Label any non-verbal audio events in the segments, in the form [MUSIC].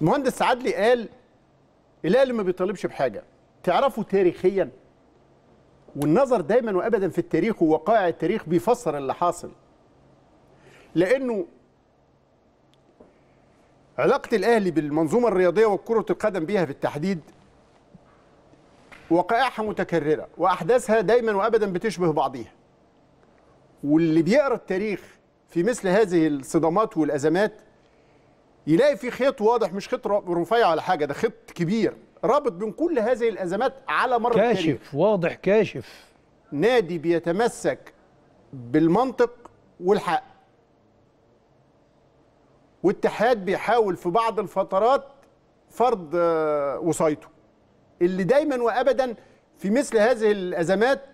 المهندس عدلي قال الاهلي ما بيطالبش بحاجه تعرفوا تاريخيا والنظر دايما وابدا في التاريخ ووقائع التاريخ بيفسر اللي حاصل لانه علاقه الاهلي بالمنظومه الرياضيه وكره القدم بيها بالتحديد وقائعها متكرره واحداثها دايما وابدا بتشبه بعضيها واللي بيقرا التاريخ في مثل هذه الصدامات والازمات يلاقي في خيط واضح مش خيط رفيع ولا حاجه ده خيط كبير رابط بين كل هذه الازمات على مر كاشف التاريخ. واضح كاشف نادي بيتمسك بالمنطق والحق والاتحاد بيحاول في بعض الفترات فرض آه، وصايته اللي دايما وابدا في مثل هذه الازمات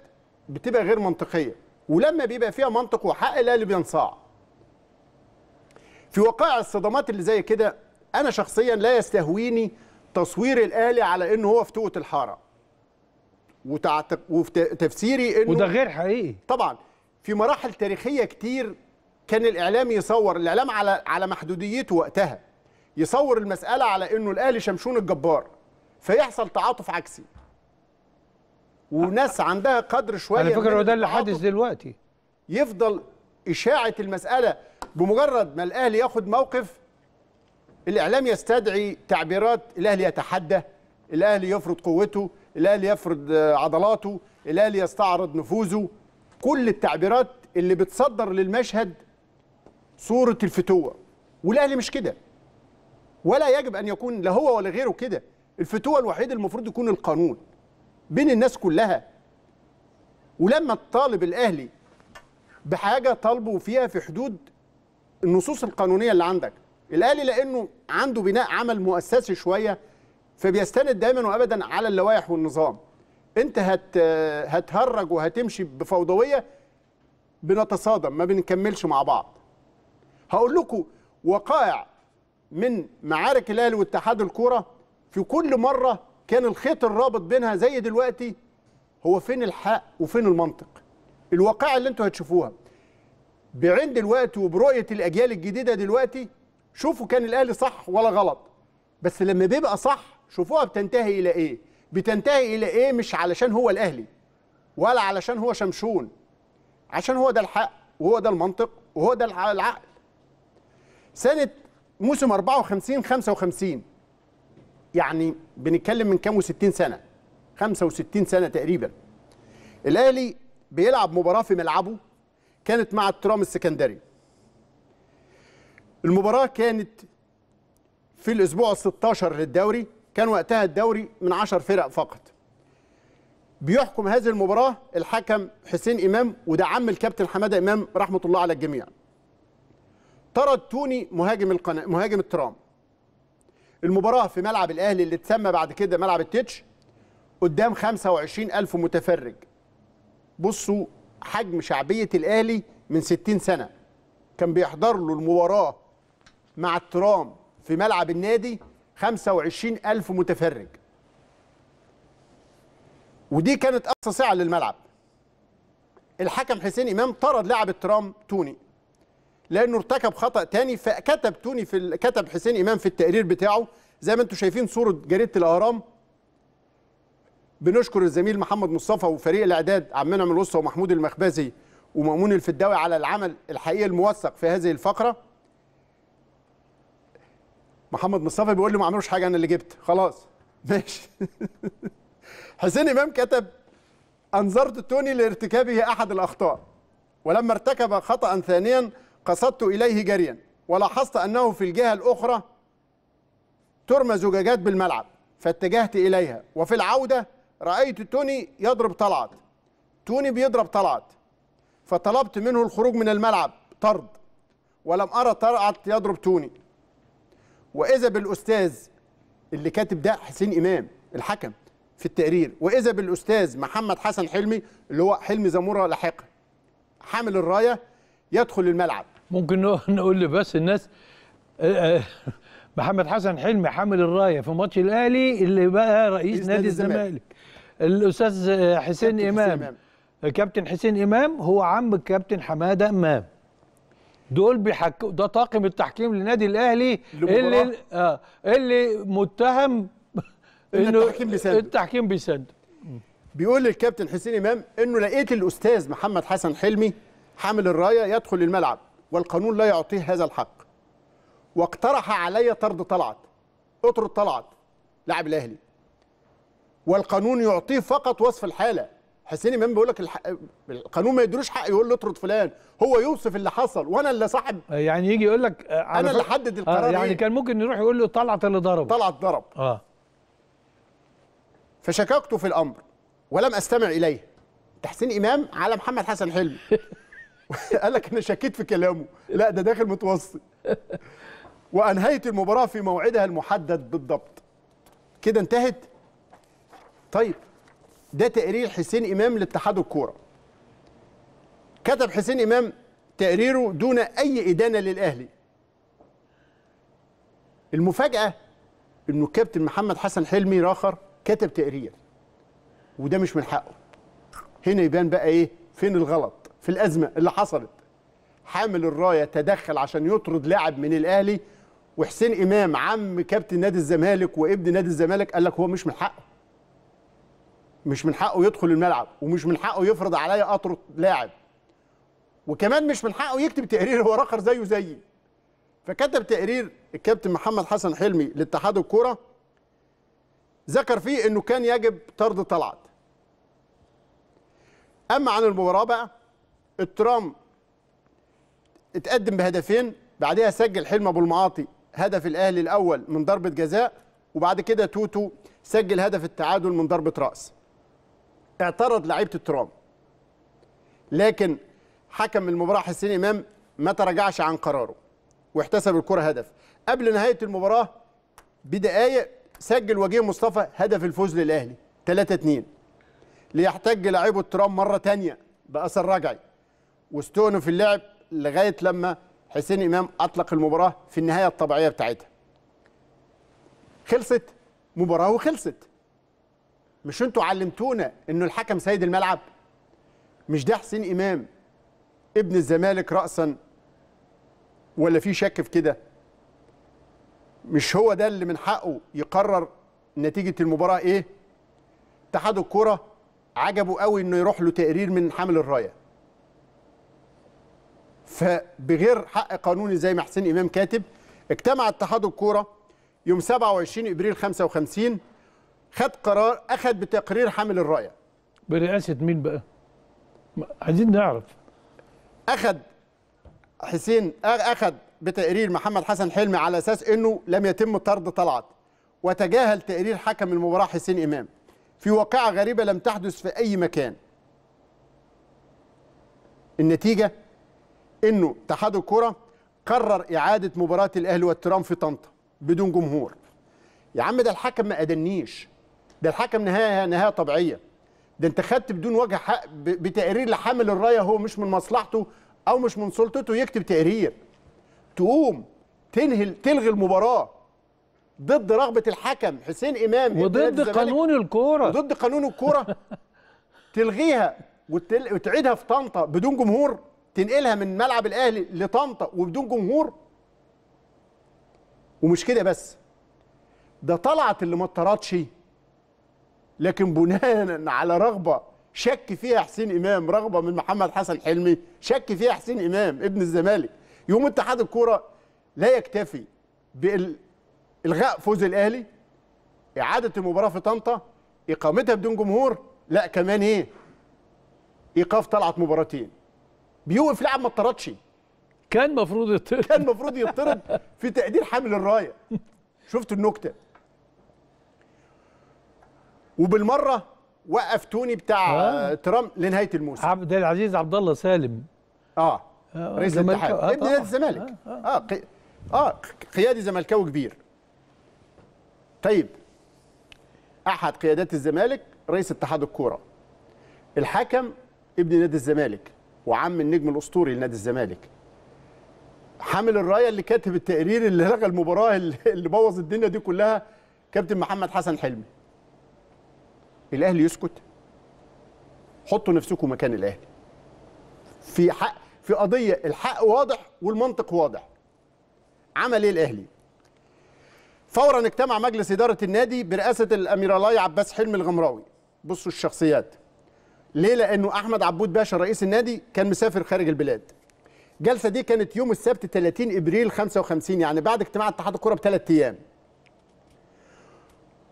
بتبقى غير منطقيه ولما بيبقى فيها منطق وحق الاهلي بينصاع في وقائع الصدمات اللي زي كده انا شخصيا لا يستهويني تصوير الاهلي على انه هو فتوة الحاره وتعتق... وتفسيري انه وده غير حقيقي طبعا في مراحل تاريخيه كتير كان الاعلام يصور الاعلام على على محدوديته وقتها يصور المساله على انه الاهلي شمشون الجبار فيحصل تعاطف عكسي وناس عندها قدر شويه على فكره هو ده اللي حادث دلوقتي يفضل اشاعه المساله بمجرد ما الاهلي ياخد موقف الاعلام يستدعي تعبيرات الاهلي يتحدى الاهلي يفرض قوته الاهلي يفرض عضلاته الاهلي يستعرض نفوذه كل التعبيرات اللي بتصدر للمشهد صوره الفتوه والاهلي مش كده ولا يجب ان يكون لا هو ولا غيره كده الفتوه الوحيد المفروض يكون القانون بين الناس كلها ولما الطالب الاهلي بحاجه طالبه فيها في حدود النصوص القانونيه اللي عندك الاهلي لانه عنده بناء عمل مؤسسي شويه فبيستند دايما وابدا على اللوائح والنظام انت هت هتهرج وهتمشي بفوضويه بنتصادم ما بنكملش مع بعض هقول لكم وقائع من معارك الاهلي واتحاد الكوره في كل مره كان الخيط الرابط بينها زي دلوقتي هو فين الحق وفين المنطق الواقع اللي انتوا هتشوفوها بعين دلوقتي وبرؤيه الاجيال الجديده دلوقتي شوفوا كان الاهلي صح ولا غلط بس لما بيبقى صح شوفوها بتنتهي الى ايه بتنتهي الى ايه مش علشان هو الاهلي ولا علشان هو شمشون عشان هو ده الحق وهو ده المنطق وهو ده العقل سنه موسم 54 55 يعني بنتكلم من كام و60 سنه 65 سنه تقريبا الاهلي بيلعب مباراه في ملعبه كانت مع الترام السكندري المباراة كانت في الأسبوع 16 للدوري كان وقتها الدوري من 10 فرق فقط بيحكم هذه المباراة الحكم حسين إمام وده عم الكابتن حمادة إمام رحمة الله على الجميع طرد توني مهاجم القناة مهاجم الترام المباراة في ملعب الأهلي اللي اتسمى بعد كده ملعب التتش قدام 25 ألف متفرج بصوا حجم شعبيه الاهلي من 60 سنه كان بيحضر له المباراه مع الترام في ملعب النادي 25000 متفرج ودي كانت اقصى سعه للملعب الحكم حسين امام طرد لاعب الترام توني لانه ارتكب خطا تاني فكتب توني في ال... كتب حسين امام في التقرير بتاعه زي ما انتم شايفين صوره جريده الاهرام بنشكر الزميل محمد مصطفى وفريق الاعداد عمنا من الوسطى ومحمود المخبزي ومأمون الفداوي على العمل الحقيقي الموثق في هذه الفقره محمد مصطفى بيقول لي ما عملوش حاجه انا اللي جبت خلاص [LAUGHS] ماشي حسين امام كتب انظرت توني لارتكابه احد الاخطاء ولما ارتكب خطا ثانيا قصدت اليه جريا ولاحظت انه في الجهه الاخرى ترمى زجاجات بالملعب فاتجهت اليها وفي العوده رايت توني يضرب طلعت توني بيضرب طلعت فطلبت منه الخروج من الملعب طرد ولم ارى طلعت يضرب توني واذا بالاستاذ اللي كاتب ده حسين امام الحكم في التقرير واذا بالاستاذ محمد حسن حلمي اللي هو حلمي زموره لاحقا حامل الرايه يدخل الملعب ممكن [LAUGHS] نقول لبس الناس آه، آه، محمد حسن حلمي حامل الرايه في ماتش الاهلي اللي بقى رئيس نادي الزمالك الاستاذ حسين امام حسين كابتن حسين امام هو عم الكابتن حماده امام دول بيحكوا ده طاقم التحكيم للنادي الاهلي اللي آه اللي متهم انه التحكيم بيساند التحكيم بيساند بيقول للكابتن حسين امام انه لقيت الاستاذ محمد حسن حلمي حامل الرايه يدخل الملعب والقانون لا يعطيه هذا الحق واقترح علي طرد طلعت اطرد طلعت لاعب الاهلي والقانون يعطيه فقط وصف الحاله حسين امام بيقول لك الح... القانون ما يدروش حق يقول له اطرد فلان هو يوصف اللي حصل وانا اللي صاحب يعني يجي يقول لك آه، انا اللي حدد آه، القرار آه يعني إيه؟ كان ممكن يروح يقول له طلعت اللي ضرب طلعت ضرب اه فشككت في الامر ولم استمع اليه ده حسين امام على محمد حسن حلمي [LAUGHS] قال لك انا شكيت في كلامه لا ده داخل متوسط وانهيت المباراه في موعدها المحدد بالضبط كده انتهت طيب ده تقرير حسين امام لاتحاد الكوره كتب حسين امام تقريره دون اي ادانه للاهلي المفاجاه انه كابتن محمد حسن حلمي راخر كتب تقرير وده مش من حقه هنا يبان بقى ايه فين الغلط في الازمه اللي حصلت حامل الرايه تدخل عشان يطرد لاعب من الاهلي وحسين امام عم كابتن نادي الزمالك وابن نادي الزمالك قال لك هو مش من حقه مش من حقه يدخل الملعب ومش من حقه يفرض عليا اطرد لاعب وكمان مش من حقه يكتب تقرير هو راخر زيه زيي فكتب تقرير الكابتن محمد حسن حلمي لاتحاد الكوره ذكر فيه انه كان يجب طرد طلعت اما عن المباراه بقى الترام اتقدم بهدفين بعدها سجل حلمي ابو المعاطي هدف الاهلي الاول من ضربه جزاء وبعد كده توتو سجل هدف التعادل من ضربه راس اعترض لعيبه الترام لكن حكم المباراه حسين امام ما تراجعش عن قراره واحتسب الكره هدف قبل نهايه المباراه بدقائق سجل وجيه مصطفى هدف الفوز للاهلي 3 2 ليحتج لعيبه الترام مره ثانيه باثر رجعي في اللعب لغايه لما حسين امام اطلق المباراه في النهايه الطبيعيه بتاعتها خلصت مباراه وخلصت مش انتوا علمتونا انه الحكم سيد الملعب مش ده حسين امام ابن الزمالك راسا ولا في شك في كده مش هو ده اللي من حقه يقرر نتيجه المباراه ايه اتحاد الكره عجبه قوي انه يروح له تقرير من حامل الرايه فبغير حق قانوني زي ما حسين امام كاتب اجتمع اتحاد الكوره يوم 27 ابريل 55 خد قرار اخد بتقرير حامل الرايه برئاسه مين بقى عايزين نعرف اخد حسين اخد بتقرير محمد حسن حلمي على اساس انه لم يتم طرد طلعت وتجاهل تقرير حكم المباراه حسين امام في واقعه غريبه لم تحدث في اي مكان النتيجه انه اتحاد الكره قرر اعاده مباراه الاهلي والترام في طنطا بدون جمهور يا عم ده الحكم ما ادنيش ده الحكم نهايه نهايه طبيعيه ده انت خدت بدون وجه حق بتقرير لحامل الرايه هو مش من مصلحته او مش من سلطته يكتب تقرير تقوم تنهي تلغي المباراه ضد رغبه الحكم حسين امام وضد قانون الكوره وضد قانون الكوره [LAUGHS] تلغيها وتعيدها في طنطا بدون جمهور تنقلها من ملعب الاهلي لطنطا وبدون جمهور ومش كده بس ده طلعت اللي ما اضطرتش لكن بناء على رغبه شك فيها حسين امام رغبه من محمد حسن حلمي شك فيها حسين امام ابن الزمالك يوم اتحاد الكوره لا يكتفي بالغاء فوز الاهلي اعاده المباراه في طنطا اقامتها بدون جمهور لا كمان ايه ايقاف طلعت مباراتين بيوقف لاعب ما اطردش كان مفروض يطرد كان مفروض يطرد في تقدير حامل الرايه [LAUGHS] شفت النكته وبالمره وقف توني بتاع آه. ترامب لنهايه الموسم عبد العزيز عبد الله سالم اه, آه رئيس الاتحاد آه ابن نادي الزمالك اه, آه. آه. اه قيادي زملكاوي كبير طيب احد قيادات الزمالك رئيس اتحاد الكوره الحكم ابن نادي الزمالك وعم النجم الاسطوري لنادي الزمالك حامل الرايه اللي كاتب التقرير اللي لغى المباراه اللي بوظ الدنيا دي كلها كابتن محمد حسن حلمي الاهلي يسكت حطوا نفسكم مكان الاهلي في حق في قضيه الحق واضح والمنطق واضح عمل ايه الاهلي فورا اجتمع مجلس اداره النادي برئاسه الاميرالاي عباس حلمي الغمراوي بصوا الشخصيات ليه لانه احمد عبود باشا رئيس النادي كان مسافر خارج البلاد الجلسه دي كانت يوم السبت 30 ابريل 55 يعني بعد اجتماع اتحاد الكره بثلاث ايام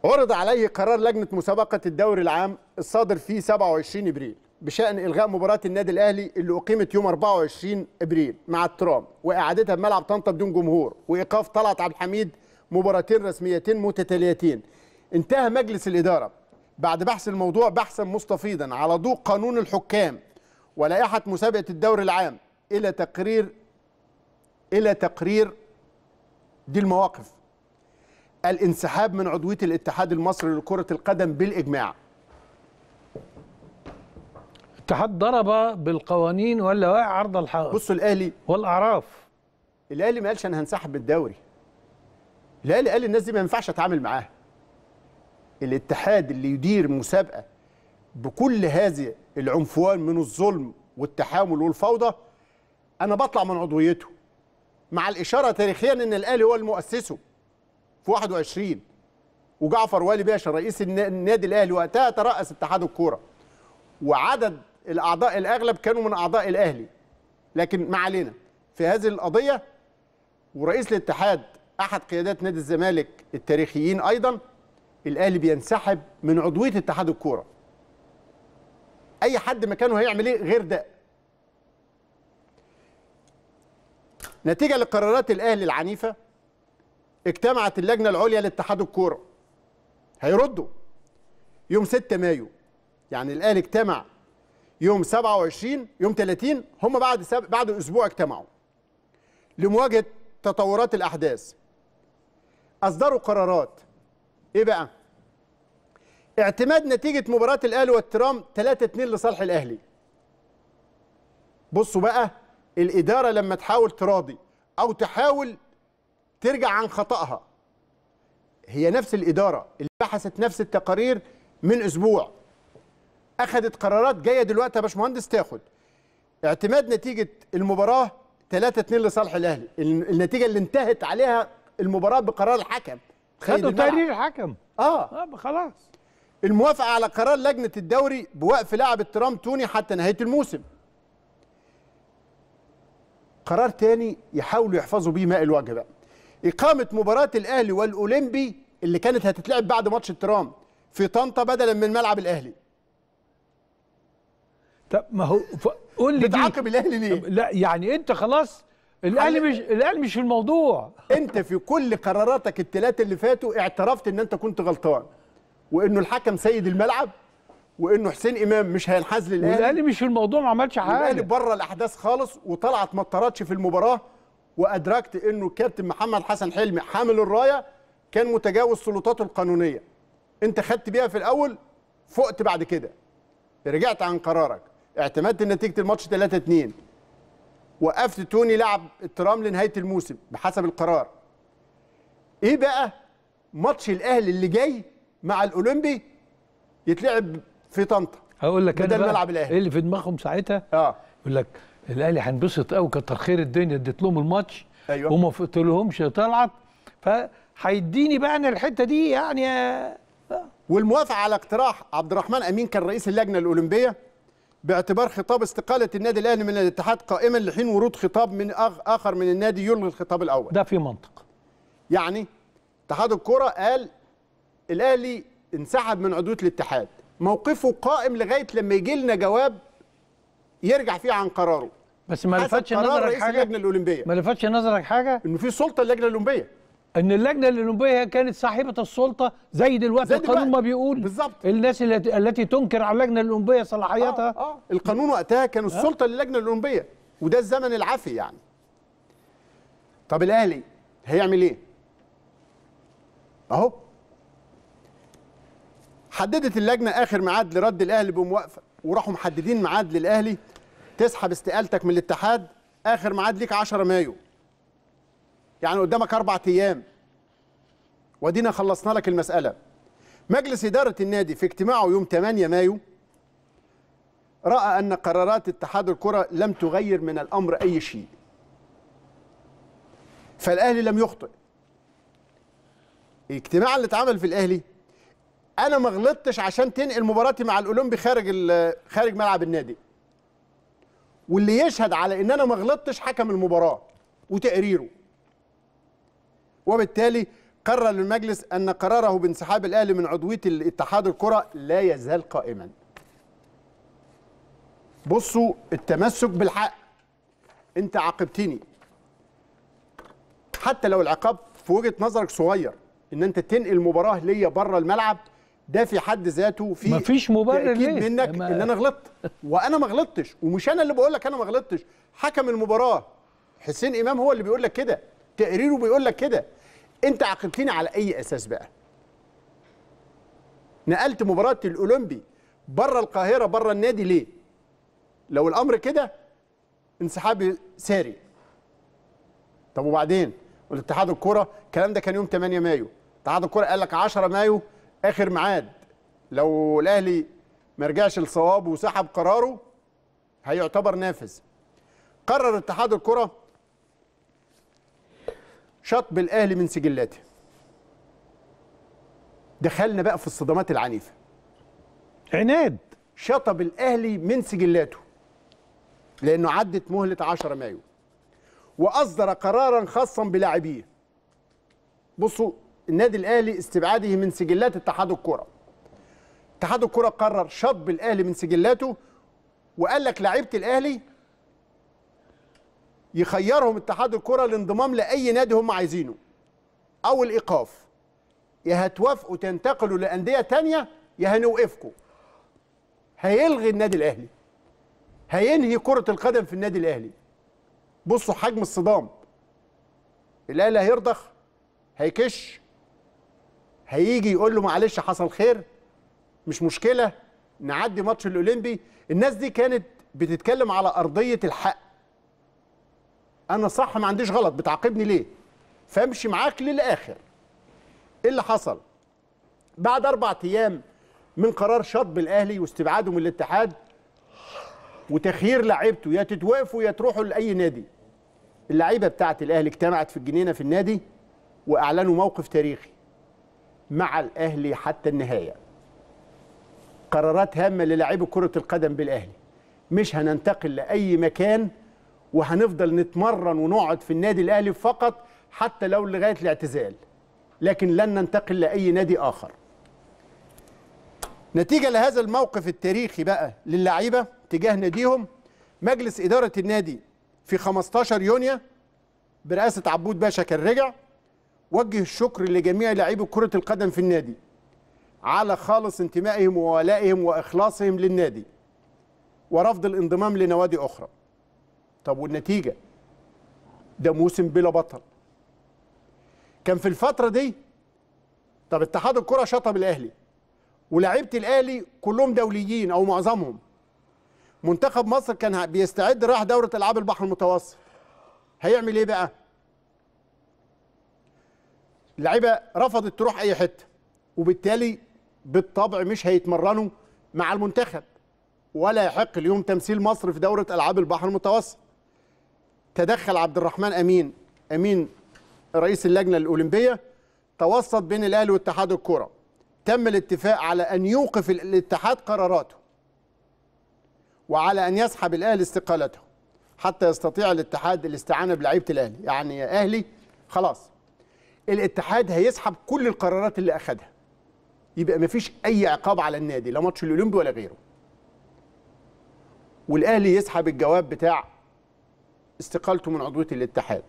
عرض عليه قرار لجنة مسابقة الدوري العام الصادر في 27 إبريل بشأن إلغاء مباراة النادي الأهلي اللي أقيمت يوم 24 إبريل مع الترام وإعادتها بملعب طنطا بدون جمهور وإيقاف طلعت عبد الحميد مباراتين رسميتين متتاليتين انتهى مجلس الإدارة بعد بحث الموضوع بحثا مستفيضا على ضوء قانون الحكام ولائحة مسابقة الدوري العام إلى تقرير إلى تقرير دي المواقف الانسحاب من عضويه الاتحاد المصري لكره القدم بالاجماع الاتحاد ضرب بالقوانين ولا واقع عرض الحائط بصوا الاهلي والاعراف الاهلي ما قالش انا هنسحب من الدوري الاهلي قال الناس دي ما ينفعش اتعامل معاها الاتحاد اللي يدير مسابقه بكل هذه العنفوان من الظلم والتحامل والفوضى انا بطلع من عضويته مع الاشاره تاريخيا ان الاهلي هو المؤسسه في 21 وجعفر والي باشا رئيس النادي الاهلي وقتها ترأس اتحاد الكوره وعدد الاعضاء الاغلب كانوا من اعضاء الاهلي لكن ما علينا في هذه القضيه ورئيس الاتحاد احد قيادات نادي الزمالك التاريخيين ايضا الاهلي بينسحب من عضويه اتحاد الكوره اي حد مكانه هيعمل ايه غير ده نتيجه لقرارات الاهلي العنيفه اجتمعت اللجنه العليا لاتحاد الكوره هيردوا يوم 6 مايو يعني الاهلي اجتمع يوم 27 يوم 30 هم بعد سب... بعد اسبوع اجتمعوا لمواجهه تطورات الاحداث اصدروا قرارات ايه بقى اعتماد نتيجه مباراه الاهلي والترام 3 2 لصالح الاهلي بصوا بقى الاداره لما تحاول تراضي او تحاول ترجع عن خطأها هي نفس الإدارة اللي بحثت نفس التقارير من أسبوع أخذت قرارات جاية دلوقتي يا باشمهندس تاخد اعتماد نتيجة المباراة 3-2 لصالح الأهلي النتيجة اللي انتهت عليها المباراة بقرار الحكم خدوا تقرير الحكم اه اه خلاص الموافقة على قرار لجنة الدوري بوقف لاعب الترام توني حتى نهاية الموسم قرار تاني يحاولوا يحفظوا بيه ماء الوجه بقى إقامة مباراة الأهلي والأولمبي اللي كانت هتتلعب بعد ماتش الترام في طنطا بدلا من ملعب الأهلي طب ما هو قول لي بتعاقب الأهلي ليه؟ لا يعني أنت خلاص الاهلي مش الاهلي مش في الموضوع انت في كل قراراتك التلاتة اللي فاتوا اعترفت ان انت كنت غلطان وانه الحكم سيد الملعب وانه حسين امام مش هينحاز للاهلي والاهلي مش في الموضوع ما عملش حاجه الاهلي بره الاحداث خالص وطلعت ما في المباراه وادركت انه الكابتن محمد حسن حلمي حامل الرايه كان متجاوز سلطاته القانونيه انت خدت بيها في الاول فقت بعد كده رجعت عن قرارك اعتمدت نتيجه الماتش 3 2 وقفت توني لعب الترام لنهايه الموسم بحسب القرار ايه بقى ماتش الاهلي اللي جاي مع الاولمبي يتلعب في طنطا هقول لك بدل ملعب الاهلي ايه اللي في دماغهم ساعتها اه يقول لك الاهلي هينبسط قوي كتر خير الدنيا اديت لهم الماتش ايوه وما فقتلهمش طلعت فهيديني بقى انا الحته دي يعني آه، والموافقه على اقتراح عبد الرحمن امين كان رئيس اللجنه الاولمبيه باعتبار خطاب استقاله النادي الاهلي من الاتحاد قائما لحين ورود خطاب من اخر من النادي يلغي الخطاب الاول ده في منطق يعني اتحاد الكره قال الاهلي انسحب من عضويه الاتحاد موقفه قائم لغايه لما يجي لنا جواب يرجع فيه عن قراره بس ما لفتش نظرك حاجه اللجنه الاولمبيه ما لفتش نظرك حاجه انه في سلطه اللجنه الاولمبيه ان اللجنه الاولمبيه كانت صاحبه السلطه زي دلوقتي القانون ما بيقول بالظبط الناس التي, التي تنكر على اللجنه الاولمبيه صلاحيتها آه, اه القانون وقتها كان السلطه آه. للجنه الاولمبيه وده الزمن العافي يعني طب الاهلي هيعمل ايه اهو حددت اللجنه اخر ميعاد لرد الاهلي بموافقه وراحوا محددين ميعاد للاهلي تسحب استقالتك من الاتحاد اخر ميعاد ليك 10 مايو يعني قدامك اربع ايام ودينا خلصنا لك المساله مجلس اداره النادي في اجتماعه يوم 8 مايو راى ان قرارات اتحاد الكره لم تغير من الامر اي شيء فالاهلي لم يخطئ الاجتماع اللي اتعمل في الاهلي انا ما غلطتش عشان تنقل مباراتي مع الاولمبي خارج خارج ملعب النادي واللي يشهد على ان انا ما غلطتش حكم المباراه وتقريره وبالتالي قرر المجلس ان قراره بانسحاب الاهلي من عضويه الاتحاد الكره لا يزال قائما بصوا التمسك بالحق انت عاقبتني حتى لو العقاب في وجهه نظرك صغير ان انت تنقل مباراه ليا بره الملعب ده في حد ذاته في مفيش مبرر ليه منك ما... ان انا غلطت وانا ما غلطتش ومش انا اللي بقول لك انا ما غلطتش حكم المباراه حسين امام هو اللي بيقول لك كده تقريره بيقول لك كده انت عاقبتني على اي اساس بقى نقلت مباراه الاولمبي بره القاهره بره النادي ليه لو الامر كده انسحابي ساري طب وبعدين والاتحاد الكوره الكلام ده كان يوم 8 مايو اتحاد الكوره قال لك 10 مايو اخر ميعاد لو الاهلي ما رجعش لصوابه وسحب قراره هيعتبر نافذ قرر اتحاد الكره شطب الاهلي من سجلاته دخلنا بقى في الصدمات العنيفه عناد شطب الاهلي من سجلاته لانه عدت مهله 10 مايو واصدر قرارا خاصا بلاعبيه بصوا النادي الاهلي استبعاده من سجلات اتحاد الكره اتحاد الكره قرر شطب الاهلي من سجلاته وقال لك لعيبه الاهلي يخيرهم اتحاد الكره الانضمام لاي نادي هم عايزينه او الايقاف يا هتوافقوا تنتقلوا لانديه تانية يا هنوقفكم هيلغي النادي الاهلي هينهي كره القدم في النادي الاهلي بصوا حجم الصدام الاهلي هيرضخ هيكش هيجي يقول له معلش حصل خير مش مشكله نعدي ماتش الاولمبي الناس دي كانت بتتكلم على ارضيه الحق انا صح ما عنديش غلط بتعاقبني ليه فامشي معاك للاخر ايه اللي حصل بعد اربع ايام من قرار شطب الاهلي واستبعاده من الاتحاد وتخيير لعيبته يا تتوقفوا يا تروحوا لاي نادي اللعيبه بتاعه الاهلي اجتمعت في الجنينه في النادي واعلنوا موقف تاريخي مع الاهلي حتى النهايه قرارات هامه للاعيبه كره القدم بالاهلي مش هننتقل لاي مكان وهنفضل نتمرن ونقعد في النادي الاهلي فقط حتى لو لغايه الاعتزال لكن لن ننتقل لاي نادي اخر نتيجه لهذا الموقف التاريخي بقى للعيبه تجاه ناديهم مجلس اداره النادي في 15 يونيو برئاسه عبود باشا كان رجع وجه الشكر لجميع لاعبي كرة القدم في النادي على خالص انتمائهم وولائهم وإخلاصهم للنادي ورفض الانضمام لنوادي أخرى طب والنتيجة ده موسم بلا بطل كان في الفترة دي طب اتحاد الكرة شطب الأهلي ولاعيبه الأهلي كلهم دوليين أو معظمهم منتخب مصر كان بيستعد راح دورة ألعاب البحر المتوسط هيعمل إيه بقى؟ اللعيبه رفضت تروح اي حته وبالتالي بالطبع مش هيتمرنوا مع المنتخب ولا يحق اليوم تمثيل مصر في دوره العاب البحر المتوسط تدخل عبد الرحمن امين امين رئيس اللجنه الاولمبيه توسط بين الاهلي واتحاد الكره تم الاتفاق على ان يوقف الاتحاد قراراته وعلى ان يسحب الاهلي استقالته حتى يستطيع الاتحاد الاستعانه بلعيبه الاهلي يعني يا اهلي خلاص الاتحاد هيسحب كل القرارات اللي اخدها يبقى مفيش اي عقاب على النادي لا ماتش الاولمبي ولا غيره والاهلي يسحب الجواب بتاع استقالته من عضويه الاتحاد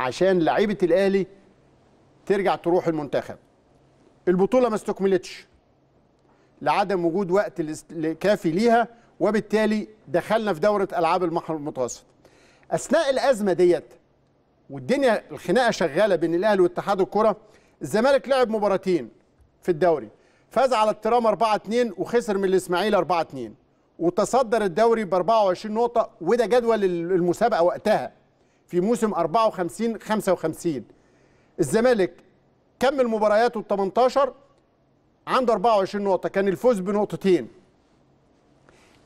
عشان لعيبه الاهلي ترجع تروح المنتخب البطوله ما استكملتش لعدم وجود وقت كافي ليها وبالتالي دخلنا في دوره العاب المحور المتوسط اثناء الازمه ديت والدنيا الخناقه شغاله بين الاهلي واتحاد الكره الزمالك لعب مباراتين في الدوري فاز على الترام 4 2 وخسر من الاسماعيلي 4 2 وتصدر الدوري ب 24 نقطه وده جدول المسابقه وقتها في موسم 54 55 الزمالك كمل مبارياته ال 18 عنده 24 نقطه كان الفوز بنقطتين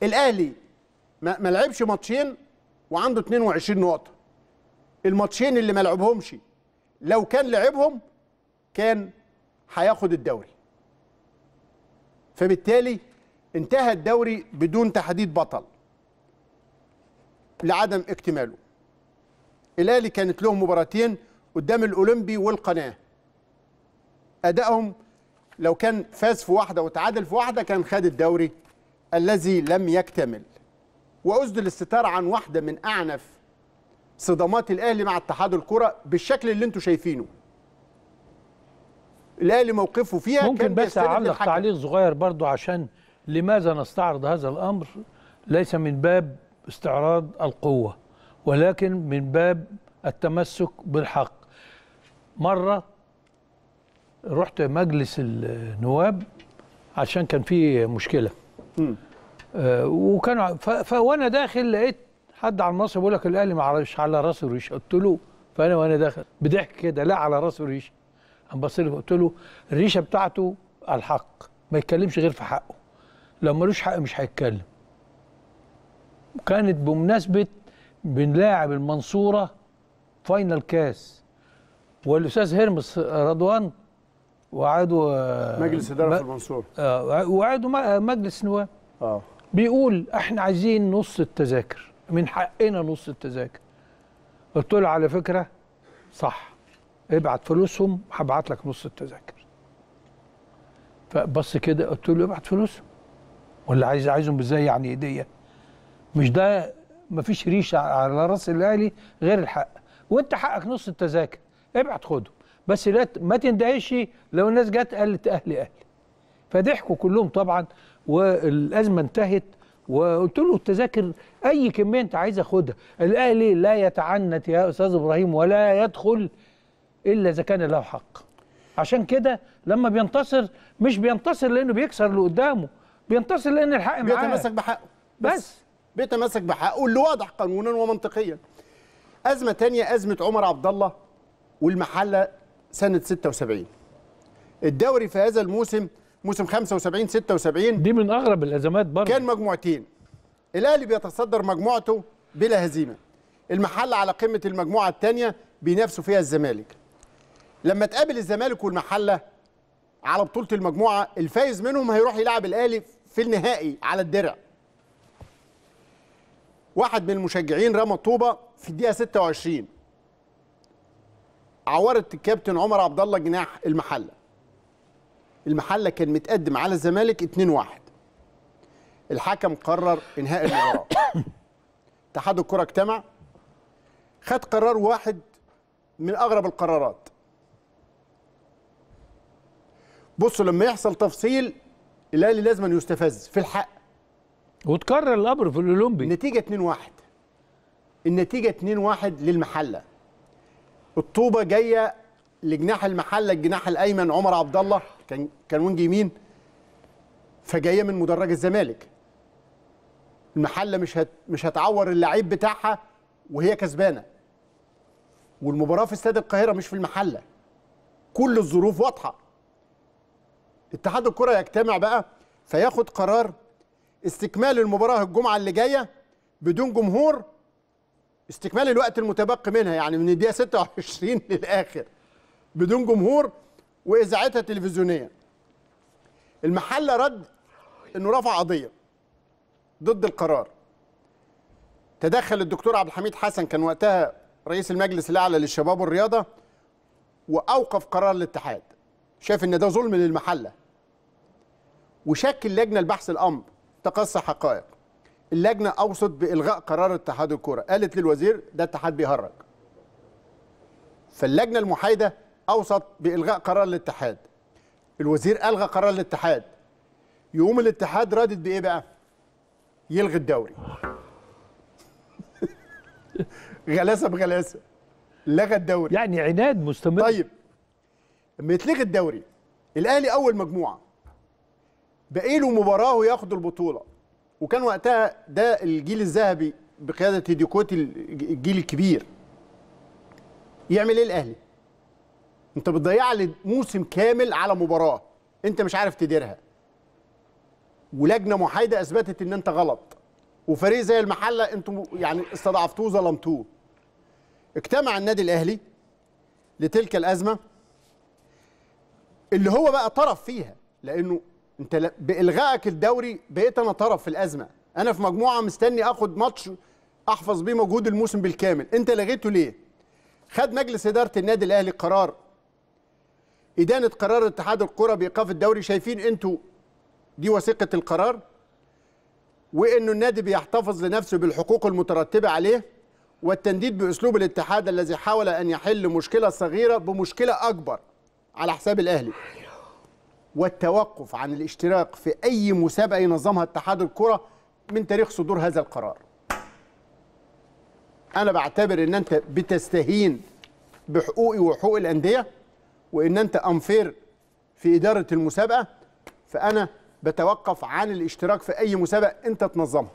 الاهلي ما لعبش ماتشين وعنده 22 نقطه الماتشين اللي ما لعبهمش لو كان لعبهم كان هياخد الدوري فبالتالي انتهى الدوري بدون تحديد بطل لعدم اكتماله الاهلي كانت له مباراتين قدام الاولمبي والقناه ادائهم لو كان فاز في واحده وتعادل في واحده كان خد الدوري الذي لم يكتمل واسدل الستار عن واحده من اعنف صدامات الاهلي مع اتحاد الكره بالشكل اللي انتم شايفينه الاهلي موقفه فيها ممكن كان بس اعلق تعليق صغير برضو عشان لماذا نستعرض هذا الامر ليس من باب استعراض القوه ولكن من باب التمسك بالحق مره رحت مجلس النواب عشان كان في مشكله آه وكانوا ف... فوانا داخل لقيت حد على المصري بيقول لك الاهلي مش على راسه ريشه قلت له فانا وانا داخل بضحك كده لا على راسه ريشه انا بصيت قلت له الريشه بتاعته الحق ما يتكلمش غير في حقه لو ملوش حق مش هيتكلم كانت بمناسبه بنلاعب المنصوره فاينل كاس والاستاذ هرمس رضوان وعدوا مجلس اداره في المنصوره اه مجلس نواب اه بيقول احنا عايزين نص التذاكر من حقنا نص التذاكر قلت له على فكره صح ابعت فلوسهم هبعت لك نص التذاكر فبص كده قلت له ابعت فلوسهم ولا عايز عايزهم ازاي يعني هديه مش ده مفيش ريشه على راس الاهلي غير الحق وانت حقك نص التذاكر ابعت خدهم بس لا ما تندهش لو الناس جت قالت اهلي اهلي فضحكوا كلهم طبعا والازمه انتهت وقلت له التذاكر اي كميه انت عايز اخدها الاهلي لا يتعنت يا استاذ ابراهيم ولا يدخل الا اذا كان له حق عشان كده لما بينتصر مش بينتصر لانه بيكسر اللي قدامه بينتصر لان الحق معاه بيتمسك بحقه بس, بس. بيتمسك بحقه اللي واضح قانونا ومنطقيا ازمه تانية ازمه عمر عبد الله والمحله سنه 76 الدوري في هذا الموسم موسم 75 76 دي من اغرب الازمات برضه كان مجموعتين الاهلي بيتصدر مجموعته بلا هزيمه المحل على قمه المجموعه الثانيه بينافسوا فيها الزمالك لما تقابل الزمالك والمحله على بطوله المجموعه الفايز منهم هيروح يلعب الاهلي في النهائي على الدرع واحد من المشجعين رمى طوبه في الدقيقه 26 عورت الكابتن عمر عبد الله جناح المحله المحله كان متقدم على الزمالك 2-1 الحكم قرر انهاء المباراه [COUGHS] اتحاد الكره اجتمع خد قرار واحد من اغرب القرارات بصوا لما يحصل تفصيل الاهلي لازم يستفز في الحق وتكرر الامر في الاولمبي النتيجه 2-1 النتيجه 2-1 للمحله الطوبه جايه لجناح المحله الجناح الايمن عمر عبد الله كان كان وينج يمين فجايه من مدرج الزمالك المحله مش هت مش هتعور اللعيب بتاعها وهي كسبانه والمباراه في استاد القاهره مش في المحله كل الظروف واضحه اتحاد الكره يجتمع بقى فياخد قرار استكمال المباراه الجمعه اللي جايه بدون جمهور استكمال الوقت المتبقي منها يعني من الدقيقه 26 [LAUGHS] للاخر بدون جمهور واذاعتها تلفزيونيه المحله رد انه رفع قضيه ضد القرار تدخل الدكتور عبد الحميد حسن كان وقتها رئيس المجلس الاعلى للشباب والرياضه واوقف قرار الاتحاد شاف ان ده ظلم للمحله وشكل لجنه لبحث الامر تقصي حقائق اللجنه اوصت بالغاء قرار اتحاد الكوره قالت للوزير ده اتحاد بيهرج فاللجنه المحايده اوصت بالغاء قرار الاتحاد الوزير الغى قرار الاتحاد يقوم الاتحاد ردت بايه بقى يلغي الدوري غلاسه بغلاسه لغى الدوري يعني عناد مستمر طيب لما يتلغي الدوري الاهلي اول مجموعه باقي له مباراه وياخد البطوله وكان وقتها ده الجيل الذهبي بقياده ديكوتي الجيل الكبير يعمل ايه الاهلي انت بتضيع لي موسم كامل على مباراه انت مش عارف تديرها ولجنه محايده اثبتت ان انت غلط وفريق زي المحله انتم يعني استضعفتوه ظلمتوه اجتمع النادي الاهلي لتلك الازمه اللي هو بقى طرف فيها لانه انت بالغائك الدوري بقيت انا طرف في الازمه انا في مجموعه مستني اخد ماتش احفظ بيه مجهود الموسم بالكامل انت لغيته ليه خد مجلس اداره النادي الاهلي قرار ادانه قرار اتحاد الكره بايقاف الدوري شايفين انتوا دي وثيقه القرار وانه النادي بيحتفظ لنفسه بالحقوق المترتبه عليه والتنديد باسلوب الاتحاد الذي حاول ان يحل مشكله صغيره بمشكله اكبر على حساب الاهلي والتوقف عن الاشتراك في اي مسابقه ينظمها اتحاد الكره من تاريخ صدور هذا القرار انا بعتبر ان انت بتستهين بحقوقي وحقوق الانديه وان انت انفير في اداره المسابقه فانا بتوقف عن الاشتراك في اي مسابقه انت تنظمها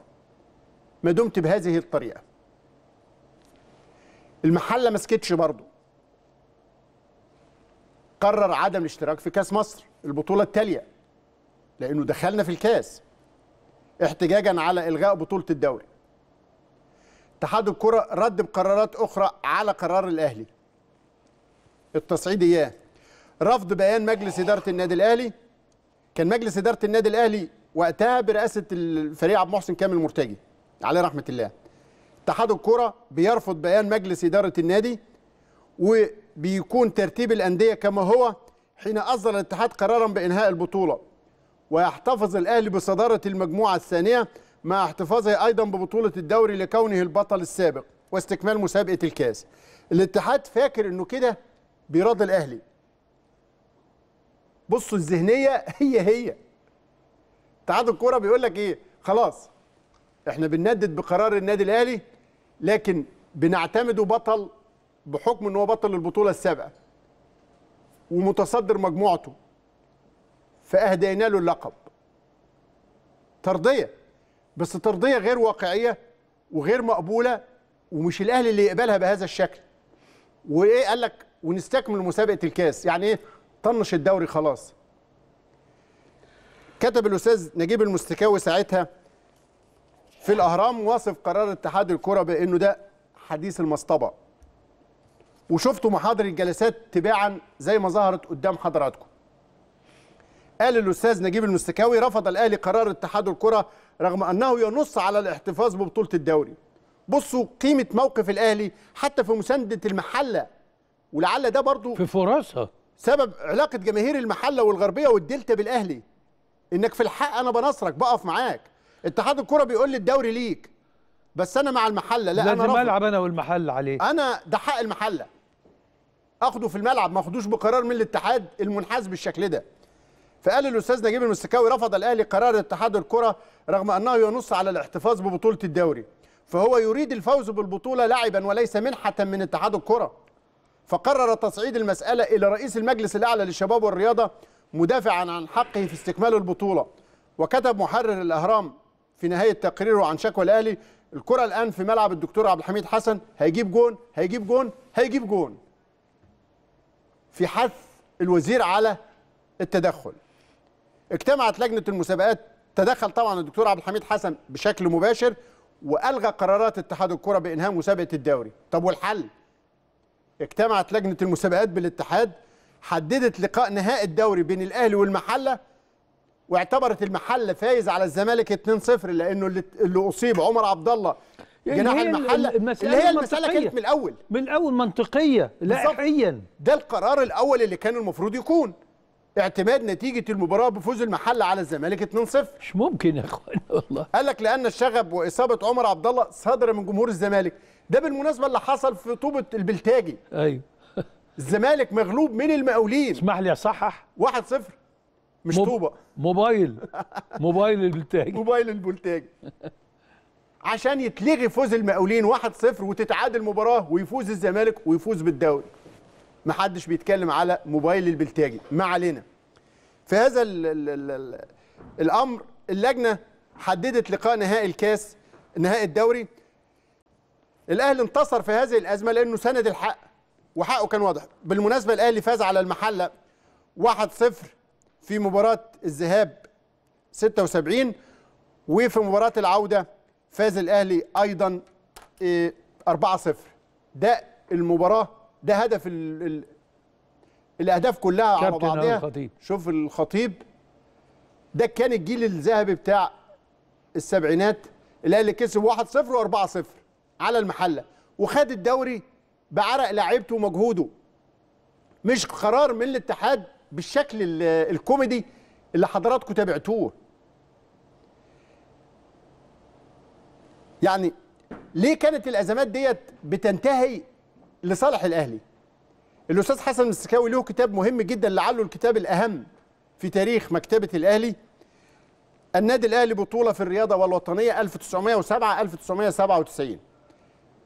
ما دمت بهذه الطريقه المحله ما سكتش برضه قرر عدم الاشتراك في كاس مصر البطوله التاليه لانه دخلنا في الكاس احتجاجا على الغاء بطوله الدوري اتحاد الكره رد بقرارات اخرى على قرار الاهلي التصعيد اياه رفض بيان مجلس اداره النادي الاهلي كان مجلس اداره النادي الاهلي وقتها برئاسه الفريق عبد المحسن كامل مرتجي عليه رحمه الله اتحاد الكره بيرفض بيان مجلس اداره النادي وبيكون ترتيب الانديه كما هو حين اصدر الاتحاد قرارا بانهاء البطوله ويحتفظ الاهلي بصداره المجموعه الثانيه مع احتفاظه ايضا ببطوله الدوري لكونه البطل السابق واستكمال مسابقه الكاس الاتحاد فاكر انه كده بيراضي الاهلي بصوا الذهنيه هي هي اتحاد الكوره بيقول لك ايه خلاص احنا بنندد بقرار النادي الاهلي لكن بنعتمده بطل بحكم ان هو بطل البطوله السابقه ومتصدر مجموعته فاهدينا له اللقب ترضيه بس ترضيه غير واقعيه وغير مقبوله ومش الاهلي اللي يقبلها بهذا الشكل وايه قال لك ونستكمل مسابقه الكاس يعني ايه طنش الدوري خلاص كتب الاستاذ نجيب المستكاوي ساعتها في الاهرام واصف قرار اتحاد الكره بانه ده حديث المصطبه وشفتوا محاضر الجلسات تباعا زي ما ظهرت قدام حضراتكم قال الاستاذ نجيب المستكاوي رفض الاهلي قرار اتحاد الكره رغم انه ينص على الاحتفاظ ببطوله الدوري بصوا قيمه موقف الاهلي حتى في مسانده المحله ولعل ده برضو في فرصها سبب علاقه جماهير المحله والغربيه والدلتا بالاهلي انك في الحق انا بنصرك بقف معاك اتحاد الكره بيقول لي الدوري ليك بس انا مع المحله لا لازم انا الملعب انا والمحل عليه انا ده حق المحله اخده في الملعب ما اخدوش بقرار من الاتحاد المنحاز بالشكل ده فقال الاستاذ نجيب المستكاوي رفض الاهلي قرار اتحاد الكره رغم انه ينص على الاحتفاظ ببطوله الدوري فهو يريد الفوز بالبطوله لعبا وليس منحه من اتحاد الكره فقرر تصعيد المسألة إلى رئيس المجلس الأعلى للشباب والرياضة مدافعا عن حقه في استكمال البطولة وكتب محرر الأهرام في نهاية تقريره عن شكوى الأهلي الكرة الآن في ملعب الدكتور عبد الحميد حسن هيجيب جون هيجيب جون هيجيب جون في حث الوزير على التدخل اجتمعت لجنة المسابقات تدخل طبعا الدكتور عبد الحميد حسن بشكل مباشر وألغى قرارات اتحاد الكرة بإنهاء مسابقة الدوري طب والحل؟ اجتمعت لجنه المسابقات بالاتحاد حددت لقاء نهائي الدوري بين الاهلي والمحله واعتبرت المحله فايز على الزمالك 2-0 لانه اللي اصيب عمر عبد الله يعني جناح المحله اللي هي المساله كانت من الاول من الاول منطقيه لائحيا ده القرار الاول اللي كان المفروض يكون اعتماد نتيجه المباراه بفوز المحله على الزمالك 2-0 مش ممكن يا اخوانا والله قال لك لان الشغب واصابه عمر عبد الله صدر من جمهور الزمالك ده بالمناسبه اللي حصل في طوبه البلتاجي ايوه الزمالك مغلوب من المقاولين اسمح لي اصحح 1-0 مش مب... طوبه موبايل موبايل البلتاجي موبايل البلتاجي عشان يتلغي فوز المقاولين 1-0 وتتعادل المباراه ويفوز الزمالك ويفوز بالدوري محدش بيتكلم على موبايل البلتاجي ما علينا في هذا الـ الـ الـ الامر اللجنه حددت لقاء نهائي الكاس نهائي الدوري الاهلي انتصر في هذه الازمه لانه سند الحق وحقه كان واضح بالمناسبه الاهلي فاز على المحله 1-0 في مباراه الذهاب 76 وفي مباراه العوده فاز الاهلي ايضا 4-0 آه، ده المباراه ده هدف الـ الـ الاهداف كلها على بعضها الخطيب. شوف الخطيب ده كان الجيل الذهبي بتاع السبعينات الاهلي كسب 1-0 و4-0 على المحله وخد الدوري بعرق لعيبته ومجهوده مش قرار من الاتحاد بالشكل الكوميدي اللي حضراتكم تابعتوه يعني ليه كانت الازمات ديت بتنتهي لصالح الاهلي الاستاذ حسن السكاوي له كتاب مهم جدا لعله الكتاب الاهم في تاريخ مكتبه الاهلي النادي الاهلي بطوله في الرياضه والوطنيه 1907 1997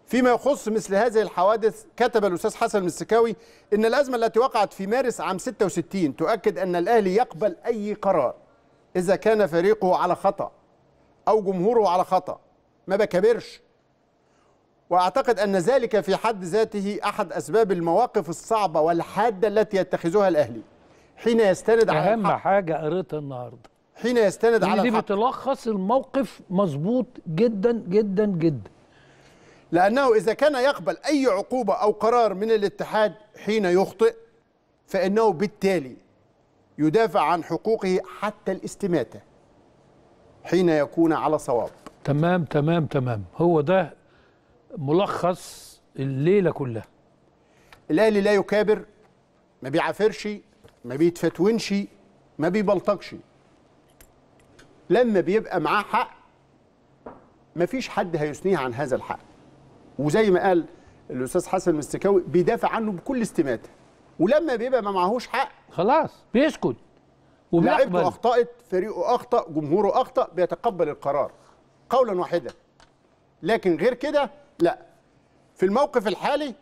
فيما يخص مثل هذه الحوادث كتب الأستاذ حسن المستكاوي إن الأزمة التي وقعت في مارس عام 66 تؤكد أن الأهلي يقبل أي قرار إذا كان فريقه على خطأ أو جمهوره على خطأ ما بكبرش وأعتقد أن ذلك في حد ذاته أحد أسباب المواقف الصعبة والحادة التي يتخذها الأهلي حين يستند على أهم الحق. حاجة قريتها النهاردة حين يستند على دي بتلخص الموقف مظبوط جدا جدا جدا لأنه إذا كان يقبل أي عقوبة أو قرار من الاتحاد حين يخطئ فإنه بالتالي يدافع عن حقوقه حتى الاستماتة حين يكون على صواب تمام تمام تمام هو ده ملخص الليلة كلها الأهلي لا يكابر ما بيعافرش ما بيتفتونش ما بيبلطجش لما بيبقى معاه حق مفيش حد هيثنيه عن هذا الحق وزي ما قال الاستاذ حسن المستكاوي بيدافع عنه بكل استماته ولما بيبقى ما معهوش حق خلاص بيسكت لعيبته اخطات فريقه اخطا جمهوره اخطا بيتقبل القرار قولا واحدا لكن غير كده لا في الموقف الحالي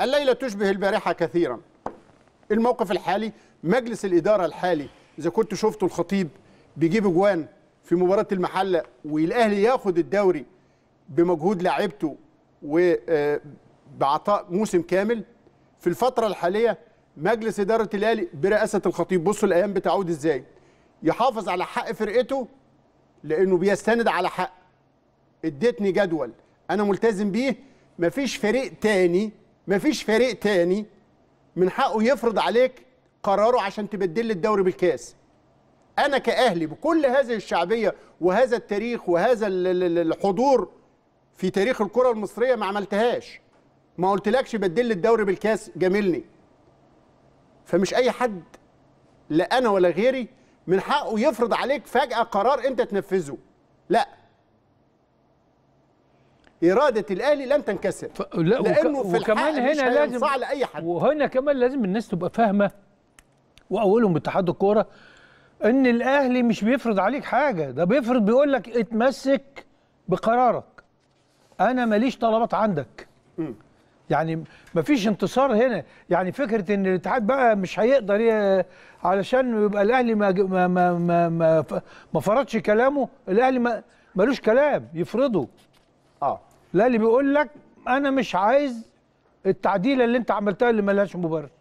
الليله تشبه البارحه كثيرا الموقف الحالي مجلس الاداره الحالي اذا كنت شفتوا الخطيب بيجيب اجوان في مباراه المحله والاهلي ياخد الدوري بمجهود لاعبته وبعطاء موسم كامل في الفترة الحالية مجلس إدارة الأهلي برئاسة الخطيب بصوا الأيام بتعود إزاي يحافظ على حق فرقته لأنه بيستند على حق اديتني جدول أنا ملتزم بيه مفيش فريق تاني مفيش فريق تاني من حقه يفرض عليك قراره عشان تبدل الدوري بالكاس أنا كأهلي بكل هذه الشعبية وهذا التاريخ وهذا الحضور في تاريخ الكره المصريه ما عملتهاش ما قلتلكش بدل الدوري بالكاس جاملني فمش اي حد لا انا ولا غيري من حقه يفرض عليك فجاه قرار انت تنفذه لا إرادة الأهلي لن تنكسر ف... لا لأنه في وكمان هنا لازم لأي حد وهنا كمان لازم الناس تبقى فاهمة وأولهم اتحاد الكورة إن الأهلي مش بيفرض عليك حاجة ده بيفرض بيقول لك اتمسك بقرارك انا ماليش طلبات عندك يعني مفيش انتصار هنا يعني فكره ان الاتحاد بقى مش هيقدر علشان يبقى الاهلي ما ما ما ما, ما, ما فرضش كلامه الاهلي ما ملوش كلام يفرضه اه الاهلي بيقول لك انا مش عايز التعديله اللي انت عملتها اللي ملهاش مبرر